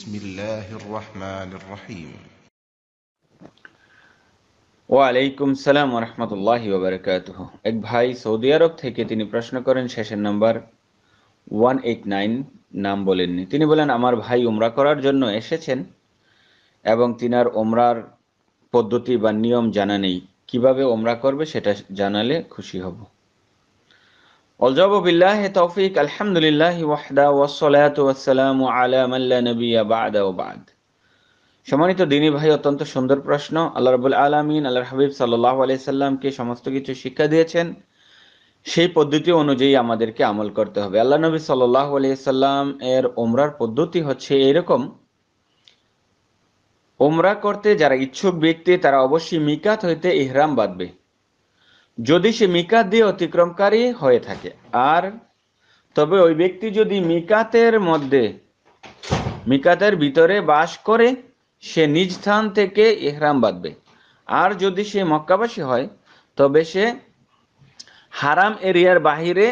بسم الله الرحمن الرحيم ওয়ালাইকুম সালাম এক ভাই সৌদি আরব থেকে তিনি প্রশ্ন করেন শেষের নাম্বার ওয়ান এইট নাইন নাম বলেননি তিনি বলেন আমার ভাই উমরা করার জন্য এসেছেন এবং তিনার ওমরার পদ্ধতি বা নিয়ম জানা নেই কিভাবে ওমরা করবে সেটা জানালে খুশি হব অলজাব বিল্লাহ তৌফিক আলহামদুলিল্লাহ ওয়াহদা ওয়াসলাত ওয়াসালাম আলা মাল্লা নবী আবাদ সম্মানিত দিনী ভাই অত্যন্ত সুন্দর প্রশ্ন আল্লাহ রবুল আলমিন আল্লাহ হাবিব সাল্লাহ আলাইসাল্লামকে সমস্ত কিছু শিক্ষা দিয়েছেন সেই পদ্ধতি অনুযায়ী আমাদেরকে আমল করতে হবে আল্লাহ নবী সাল্লাহ আলাইসাল্লাম এর ওমরার পদ্ধতি হচ্ছে এরকম ওমরা করতে যারা ইচ্ছুক ব্যক্তি তারা অবশ্যই মিকাত হইতে ইহরাম বাঁধবে যদি সে মিকাত দিয়ে অতিক্রমকারী হয়ে থাকে আর তবে ওই ব্যক্তি যদি মিকাতের মধ্যে মিকাতের ভিতরে বাস করে সে নিজ স্থান থেকে ইহরাম বাঁধবে আর যদি সে মক্কাবাসী হয় তবে সে হারাম এরিয়ার বাহিরে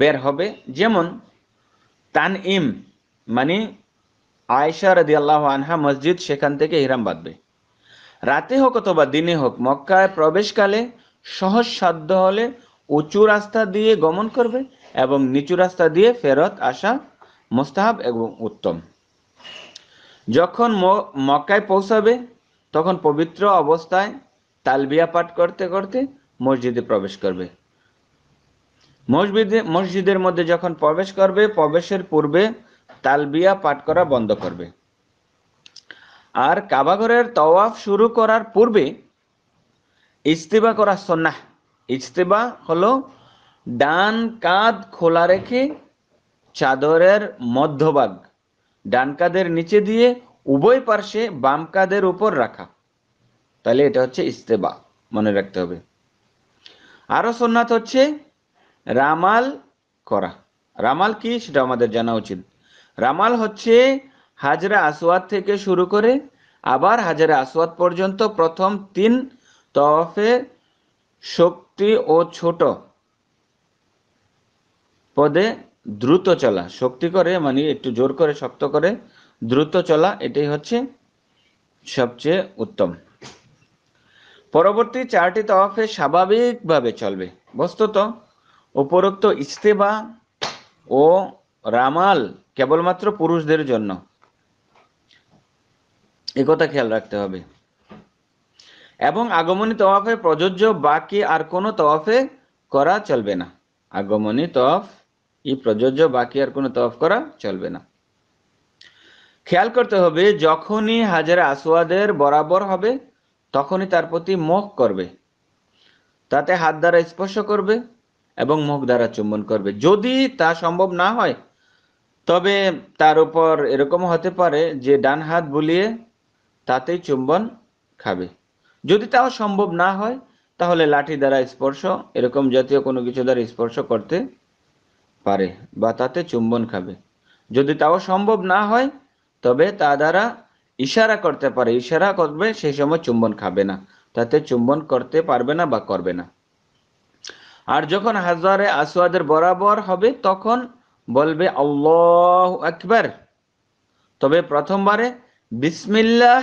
বের হবে যেমন তান ইম মানে আয়সা রদি আল্লাহ আনহা মসজিদ সেখান থেকে ইহরাম বাঁধবে রাতে হোক অথবা দিনে হোক মক্কায় প্রবেশকালে সহজ সাধ্য হলে উঁচু রাস্তা দিয়ে গমন করবে এবং নিচু রাস্তা দিয়ে ফেরত আসা মোস্তাহাব এবং উত্তম যখন মক্কায় পৌঁছাবে তখন পবিত্র অবস্থায় তালবিয়া পাঠ করতে করতে মসজিদে প্রবেশ করবে মসজিদে মসজিদের মধ্যে যখন প্রবেশ করবে প্রবেশের পূর্বে তালবিয়া পাঠ করা বন্ধ করবে আর কাবাঘরের তওয়াফ শুরু করার পূর্বে ইস্তেবা করা সন্না ইস্তেবা হলো ডান কাঁধ খোলা রেখে চাদরের মধ্যভাগ ডান কাঁধের নিচে দিয়ে উভয় পার্শ্বে বাম কাঁধের উপর রাখা তাহলে এটা হচ্ছে ইস্তেবা মনে রাখতে হবে আরও সন্ন্যাত হচ্ছে রামাল করা রামাল কি সেটা আমাদের জানা উচিত রামাল হচ্ছে হাজরা আসওয়াত থেকে শুরু করে আবার হাজরা আসওয়াত পর্যন্ত প্রথম তিন তফে শক্তি ও ছোট পদে দ্রুত চলা শক্তি করে মানে একটু জোর করে শক্ত করে দ্রুত চলা এটাই হচ্ছে সবচেয়ে উত্তম পরবর্তী চারটি তফে স্বাভাবিকভাবে চলবে বস্তুত উপরোক্ত ইস্তেবা ও রামাল কেবলমাত্র পুরুষদের জন্য একথা খেয়াল রাখতে হবে এবং আগমনী তওয়াফে প্রযোজ্য বাকি আর কোনো তওয়াফে করা চলবে না আগমনী তওয়াফ ই প্রযোজ্য বাকি আর কোনো তওয়াফ করা চলবে না খেয়াল করতে হবে যখনই হাজার আসোয়াদের বরাবর হবে তখনই তার প্রতি মুখ করবে তাতে হাত দ্বারা স্পর্শ করবে এবং মুখ দ্বারা চুম্বন করবে যদি তা সম্ভব না হয় তবে তার উপর এরকম হতে পারে যে ডান হাত বুলিয়ে তাতেই চুম্বন খাবে যদি তাও সম্ভব না হয় তাহলে লাঠি দ্বারা স্পর্শ এরকম জাতীয় কোনো কিছু দ্বারা স্পর্শ করতে পারে বা তাতে চুম্বন খাবে যদি তাও সম্ভব না হয় তবে তা দ্বারা ইশারা করতে পারে ইশারা করবে সেই সময় চুম্বন খাবে না তাতে চুম্বন করতে পারবে না বা করবে না আর যখন হাজারে আসওয়াদের বরাবর হবে তখন বলবে আল্লাহ একবার তবে প্রথমবারে বিসমিল্লাহ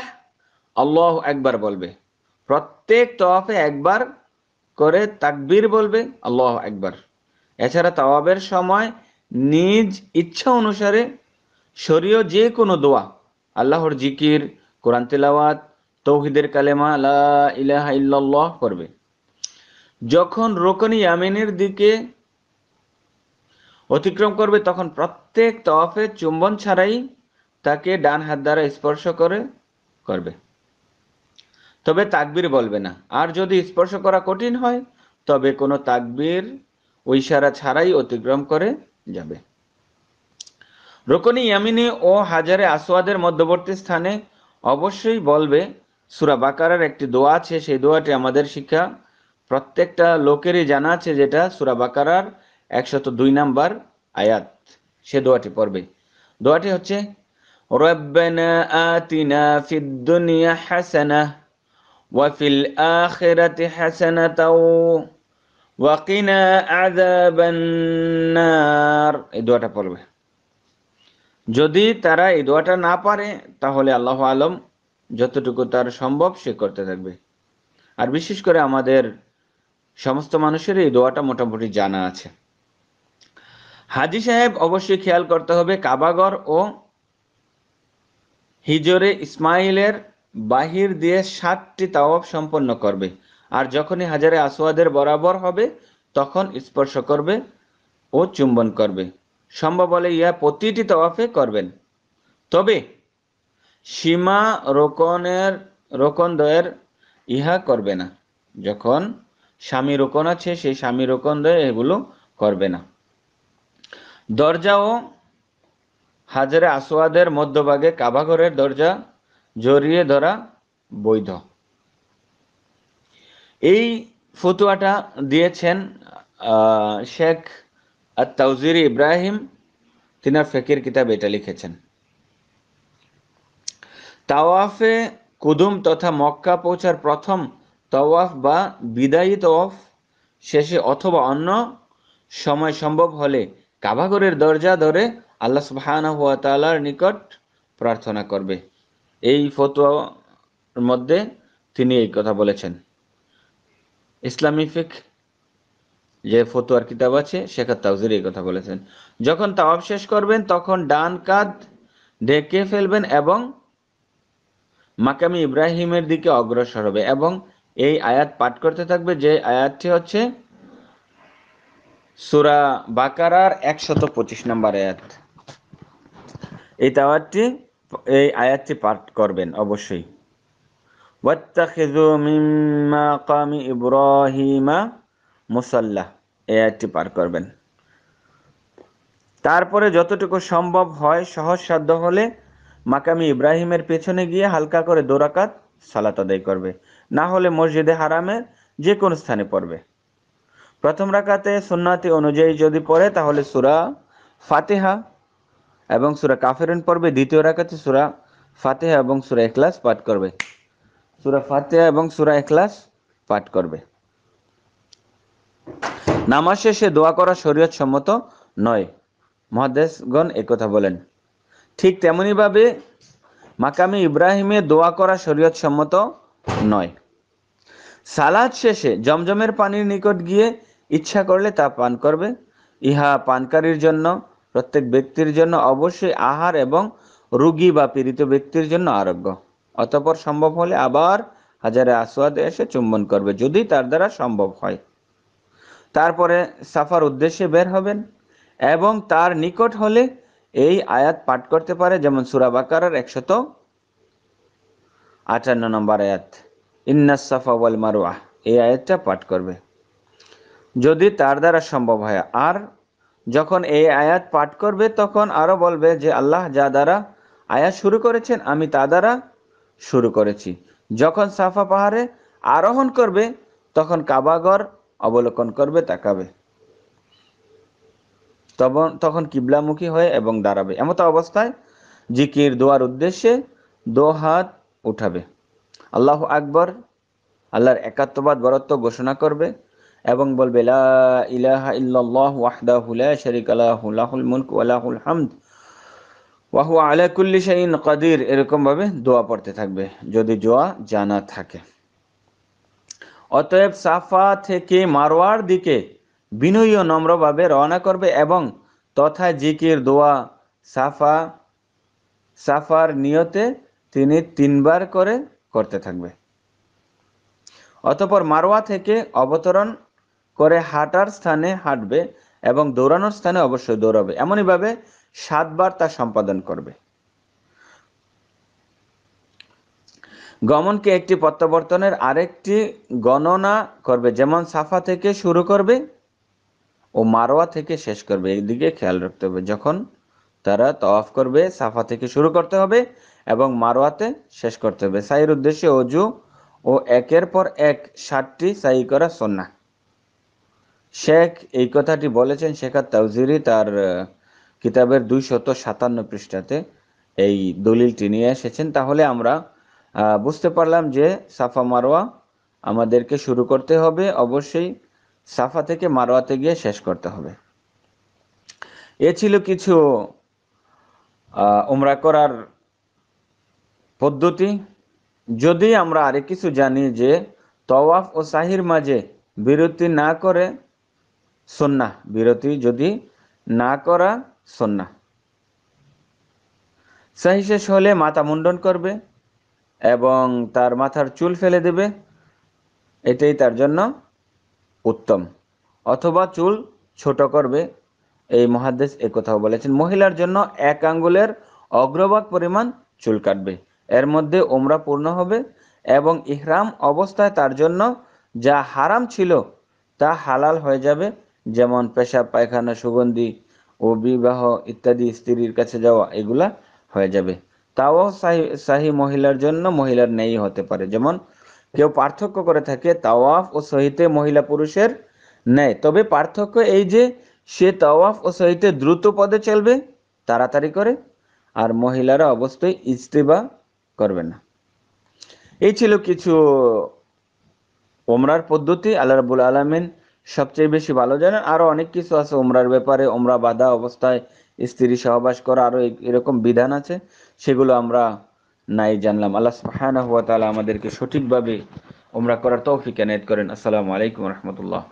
আল্লাহ একবার বলবে প্রত্যেক তওয়াফে একবার করে তাকবীর বলবে আল্লাহ একবার এছাড়া তওয়াবের সময় নিজ ইচ্ছা অনুসারে শরীয় যে কোনো দোয়া আল্লাহর জিকির কোরআন তেলাওয়াত তৌহিদের কালেমা লা ইলাহা ইল্লাল্লাহ করবে যখন রোকনি ইয়ামিনের দিকে অতিক্রম করবে তখন প্রত্যেক তওয়াফে চুম্বন ছাড়াই তাকে ডান হাত দ্বারা স্পর্শ করে করবে তবে তাকবির বলবে না আর যদি স্পর্শ করা কঠিন হয় তবে কোনো তাকবির ও ইশারা ছাড়াই অতিক্রম করে যাবে রোকনি ইয়ামিনী ও হাজারে আসোয়াদের মধ্যবর্তী স্থানে অবশ্যই বলবে সুরা বাকারার একটি দোয়া আছে সেই দোয়াটি আমাদের শিক্ষা প্রত্যেকটা লোকেরই জানা আছে যেটা সুরা বাকারার একশত দুই নাম্বার আয়াত সে দোয়াটি পড়বে দোয়াটি হচ্ছে রব্বানা আতিনা ফিদ দুনিয়া হাসানাহ وفي الآخرة حسنة وقنا عذاب النار এই দোয়াটা পড়বে যদি তারা এই দোয়াটা না পারে তাহলে আল্লাহ আলম যতটুকু তার সম্ভব সে করতে থাকবে আর বিশেষ করে আমাদের সমস্ত মানুষের এই দোয়াটা মোটামুটি জানা আছে হাজি সাহেব অবশ্যই খেয়াল করতে হবে কাবাগর ও হিজরে ইসমাইলের বাহির দিয়ে সাতটি তাওয়াব সম্পন্ন করবে আর যখনই হাজারে আসোয়াদের বরাবর হবে তখন স্পর্শ করবে ও চুম্বন করবে সম্ভব হলে ইহা প্রতিটি তওয়াফে করবেন তবে সীমা রোকনের রোকনদ্বয়ের ইহা করবে না যখন স্বামী রোকন আছে সেই স্বামী রোকনদ্বয় এগুলো করবে না দরজা ও হাজারে আসোয়াদের মধ্যভাগে কাবাঘরের দরজা জড়িয়ে ধরা বৈধ এই ফতুয়াটা দিয়েছেন শেখ আত্তাউজির ইব্রাহিম তিনার ফেকির কিতাব এটা লিখেছেন তাওয়াফে কুদুম তথা মক্কা পৌঁছার প্রথম তওয়াফ বা বিদায়ী তওয়াফ শেষে অথবা অন্য সময় সম্ভব হলে কাভাগরের দরজা ধরে আল্লাহ সুবাহ নিকট প্রার্থনা করবে এই ফতোয়ার মধ্যে তিনি এই কথা বলেছেন ইসলামী ফিক যে ফতোয়ার কিতাব আছে শেখাত তাউজির এই কথা বলেছেন যখন তাওয়াব শেষ করবেন তখন ডান কাঁধ ঢেকে ফেলবেন এবং মাকামি ইব্রাহিমের দিকে অগ্রসর হবে এবং এই আয়াত পাঠ করতে থাকবে যে আয়াতটি হচ্ছে সুরা বাকারার একশত পঁচিশ নম্বর আয়াত এই তাওয়াতটি এই আয়াতটি পাঠ করবেন অবশ্যই মাকামি ইব্রাহিমা মুসাল্লাহ এই আয়াতটি পাঠ করবেন তারপরে যতটুকু সম্ভব হয় সহজসাধ্য হলে মাকামি ইব্রাহিমের পেছনে গিয়ে হালকা করে দোরাকাত সালাত আদায় করবে না হলে মসজিদে হারামের যে কোনো স্থানে পড়বে প্রথম রাকাতে সুন্নাতি অনুযায়ী যদি পড়ে তাহলে সুরা ফাতেহা এবং সুরা কাফেরন পর্বে দ্বিতীয় রাকাতে সুরা ফাতেহা এবং সুরা এখলাস পাঠ করবে সুরা ফাতেহা এবং সুরা এখলাস পাঠ করবে নামাজ শেষে দোয়া করা শরীয়ত সম্মত নয় মহাদেশগণ একথা বলেন ঠিক তেমনইভাবে মাকামি ইব্রাহিমে দোয়া করা শরীয়ত সম্মত নয় সালাদ শেষে জমজমের পানির নিকট গিয়ে ইচ্ছা করলে তা পান করবে ইহা পানকারীর জন্য প্রত্যেক ব্যক্তির জন্য অবশ্যই আহার এবং রুগী বা পীড়িত ব্যক্তির জন্য আরোগ্য অতপর সম্ভব হলে আবার হাজারে আসওয়াদে এসে চুম্বন করবে যদি তার দ্বারা সম্ভব হয় তারপরে সাফার উদ্দেশ্যে বের হবেন এবং তার নিকট হলে এই আয়াত পাঠ করতে পারে যেমন সুরাবাকারের একশত আটান্ন নম্বর আয়াত ইন্নাস সাফা ওয়াল মারোয়া এই আয়াতটা পাঠ করবে যদি তার দ্বারা সম্ভব হয় আর যখন এই আয়াত পাঠ করবে তখন আরো বলবে যে আল্লাহ যা দ্বারা আয়াত শুরু করেছেন আমি তা দ্বারা শুরু করেছি যখন সাফা পাহাড়ে আরোহণ করবে তখন কাবাগর অবলোকন করবে তাকাবে তখন তখন কিবলামুখী হয়ে এবং দাঁড়াবে এমত অবস্থায় জিকির দোয়ার উদ্দেশ্যে দো হাত উঠাবে আল্লাহ আকবর আল্লাহর একাত্মবাদ বরত্ব ঘোষণা করবে এবং বলবে লা ইলাহা ইল্লাল্লাহু কাদির এরকম ভাবে দোয়া পড়তে থাকবে যদি জোয়া জানা থাকে অতএব সাফা থেকে মারওয়ার দিকে বিনয়ী ও নম্রভাবে রওনা করবে এবং তথা জিকির দোয়া সাফা সাফার নিয়তে তিনি তিনবার করে করতে থাকবে অতপর মারোয়া থেকে অবতরণ করে হাঁটার স্থানে হাঁটবে এবং দৌড়ানোর স্থানে অবশ্যই দৌড়াবে এমনইভাবে সাতবার তা সম্পাদন করবে গমনকে একটি প্রত্যাবর্তনের আরেকটি গণনা করবে যেমন সাফা থেকে শুরু করবে ও মারোয়া থেকে শেষ করবে এদিকে খেয়াল রাখতে হবে যখন তারা তফ করবে সাফা থেকে শুরু করতে হবে এবং মারোয়াতে শেষ করতে হবে সাইয়ের উদ্দেশ্যে অজু ও একের পর এক ষাটটি সাই করা সন্না শেখ এই কথাটি বলেছেন শেখার তাউজিরি তার কিতাবের দুইশত সাতান্ন পৃষ্ঠাতে এই দলিলটি নিয়ে এসেছেন তাহলে আমরা বুঝতে পারলাম যে সাফা মারোয়া আমাদেরকে শুরু করতে হবে অবশ্যই সাফা থেকে মারোয়াতে গিয়ে শেষ করতে হবে এ ছিল কিছু উমরা করার পদ্ধতি যদি আমরা আরেক কিছু জানি যে তওয়াফ ও সাহির মাঝে বিরতি না করে সন্না বিরতি যদি না করা সন্না সাহিশেষ হলে মাথা মুন্ডন করবে এবং তার মাথার চুল ফেলে দেবে এটাই তার জন্য উত্তম অথবা চুল ছোট করবে এই মহাদেশ এ কথাও বলেছেন মহিলার জন্য এক আঙ্গুলের অগ্রভাগ পরিমাণ চুল কাটবে এর মধ্যে ওমরা পূর্ণ হবে এবং ইহরাম অবস্থায় তার জন্য যা হারাম ছিল তা হালাল হয়ে যাবে যেমন পেশাব পায়খানা সুগন্ধি ও বিবাহ ইত্যাদি স্ত্রীর কাছে যাওয়া এগুলা হয়ে যাবে তাও সাহি মহিলার জন্য মহিলার নেই হতে পারে যেমন কেউ পার্থক্য করে থাকে তাওয়াফ ও সহিতে মহিলা পুরুষের ন্যায় তবে পার্থক্য এই যে সে তাওয়াফ ও সহিতে দ্রুত পদে চলবে তাড়াতাড়ি করে আর মহিলারা অবশ্যই ইস্তিবা করবে না এই ছিল কিছু ওমরার পদ্ধতি আল্লাহ রাবুল আলমিন সবচেয়ে বেশি ভালো জানেন আরো অনেক কিছু আছে ওমরার ব্যাপারে ওমরা বাধা অবস্থায় স্ত্রী সহবাস করা আরো এরকম বিধান আছে সেগুলো আমরা নাই জানলাম আল্লাহ সুবহানাহু ওয়া তাআলা আমাদেরকে সঠিকভাবে ওমরা করার তৌফিক এনায়ত করেন আসসালামু আলাইকুম রহমতুল্লাহ